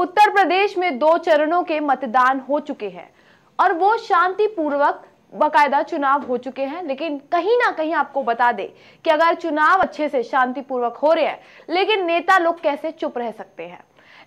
उत्तर प्रदेश में दो चरणों के मतदान हो चुके हैं और वो शांतिपूर्वक बाकायदा चुनाव हो चुके हैं लेकिन कहीं ना कहीं आपको बता दे कि अगर चुनाव अच्छे से शांतिपूर्वक हो रहे हैं लेकिन नेता लोग कैसे चुप रह सकते हैं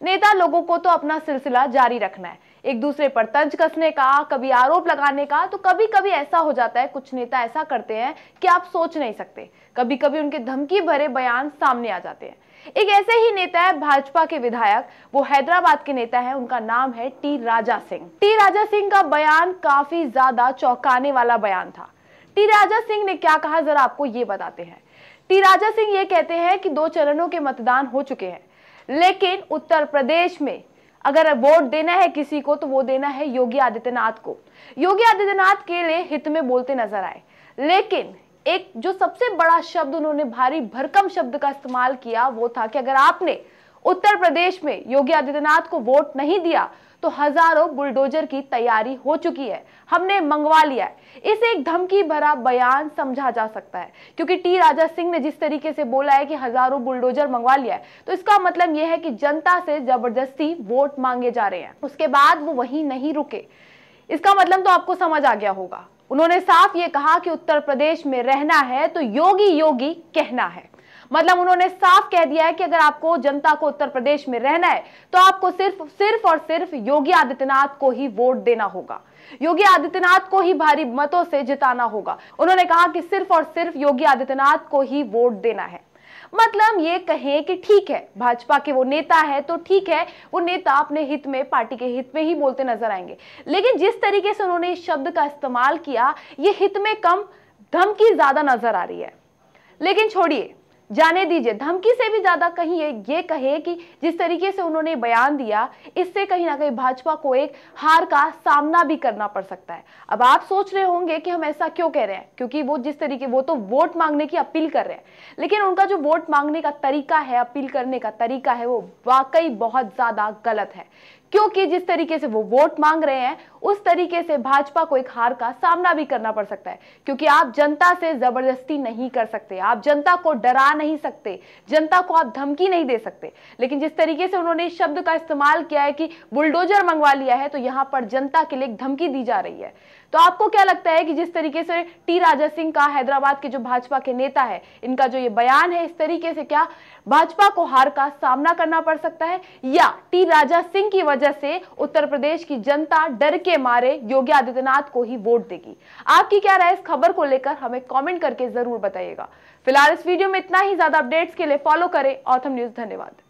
नेता लोगों को तो अपना सिलसिला जारी रखना है एक दूसरे पर तंज कसने का कभी आरोप लगाने का तो कभी कभी ऐसा हो जाता है कुछ नेता ऐसा करते हैं कि आप सोच नहीं सकते कभी कभी उनके धमकी भरे बयान सामने आ जाते हैं एक ऐसे ही नेता है भाजपा के विधायक वो हैदराबाद के नेता है उनका नाम है टी राजा सिंह टी राजा सिंह का बयान काफी ज्यादा चौंकाने वाला बयान था टी राजा सिंह ने क्या कहा जरा आपको ये बताते हैं टी राजा सिंह ये कहते हैं कि दो चरणों के मतदान हो चुके हैं लेकिन उत्तर प्रदेश में अगर वोट देना है किसी को तो वो देना है योगी आदित्यनाथ को योगी आदित्यनाथ के लिए हित में बोलते नजर आए लेकिन एक जो सबसे बड़ा शब्द उन्होंने भारी भरकम शब्द का इस्तेमाल किया वो था कि अगर आपने उत्तर प्रदेश में योगी आदित्यनाथ को वोट नहीं दिया तो हजारों बुलडोजर की तैयारी हो चुकी है हमने मंगवा लिया है इसे एक धमकी भरा बयान समझा जा सकता है क्योंकि टी राजा सिंह ने जिस तरीके से बोला है कि हजारों बुलडोजर मंगवा लिया है तो इसका मतलब यह है कि जनता से जबरदस्ती वोट मांगे जा रहे हैं उसके बाद वो वहीं नहीं रुके इसका मतलब तो आपको समझ आ गया होगा उन्होंने साफ ये कहा कि उत्तर प्रदेश में रहना है तो योगी योगी कहना है मतलब उन्होंने साफ कह दिया है कि अगर आपको जनता को उत्तर प्रदेश में रहना है तो आपको सिर्फ सिर्फ और सिर्फ योगी आदित्यनाथ को ही वोट देना होगा योगी आदित्यनाथ को ही भारी मतों से जिताना होगा उन्होंने कहा कि सिर्फ और सिर्फ योगी आदित्यनाथ को ही वोट देना है मतलब ये कहें कि ठीक है भाजपा के वो नेता है तो ठीक है वो नेता अपने हित में पार्टी के हित में ही बोलते नजर आएंगे लेकिन जिस तरीके से उन्होंने इस शब्द का इस्तेमाल किया ये हित में कम धमकी ज्यादा नजर आ रही है लेकिन छोड़िए जाने दीजिए धमकी से भी ज़्यादा कहीं ये, ये कहे कि जिस तरीके से उन्होंने बयान दिया इससे कहीं ना कहीं भाजपा को एक हार का सामना भी करना पड़ सकता है अब आप सोच रहे होंगे कि हम ऐसा क्यों कह रहे हैं क्योंकि वो जिस तरीके वो तो वोट मांगने की अपील कर रहे हैं लेकिन उनका जो वोट मांगने का तरीका है अपील करने का तरीका है वो वाकई बहुत ज़्यादा गलत है क्योंकि जिस तरीके से वो वोट मांग रहे हैं उस तरीके से भाजपा को एक हार का सामना भी करना पड़ सकता है क्योंकि आप जनता से जबरदस्ती नहीं कर सकते आप जनता को डरा नहीं सकते जनता को आप धमकी नहीं दे सकते लेकिन जिस तरीके से उन्होंने इस शब्द का इस्तेमाल किया है कि बुलडोजर मंगवा लिया है तो यहां पर जनता के लिए धमकी दी जा रही है तो आपको क्या लगता है कि जिस तरीके से टी राजा सिंह का हैदराबाद के जो भाजपा के नेता है इनका जो ये बयान है इस तरीके से क्या भाजपा को हार का सामना करना पड़ सकता है या टी राजा सिंह की वजह से उत्तर प्रदेश की जनता डर के मारे योगी आदित्यनाथ को ही वोट देगी आपकी क्या राय इस खबर को लेकर हमें कॉमेंट करके जरूर बताइएगा फिलहाल इस वीडियो में इतना ही ज्यादा अपडेट्स के लिए फॉलो करें ऑथम न्यूज धन्यवाद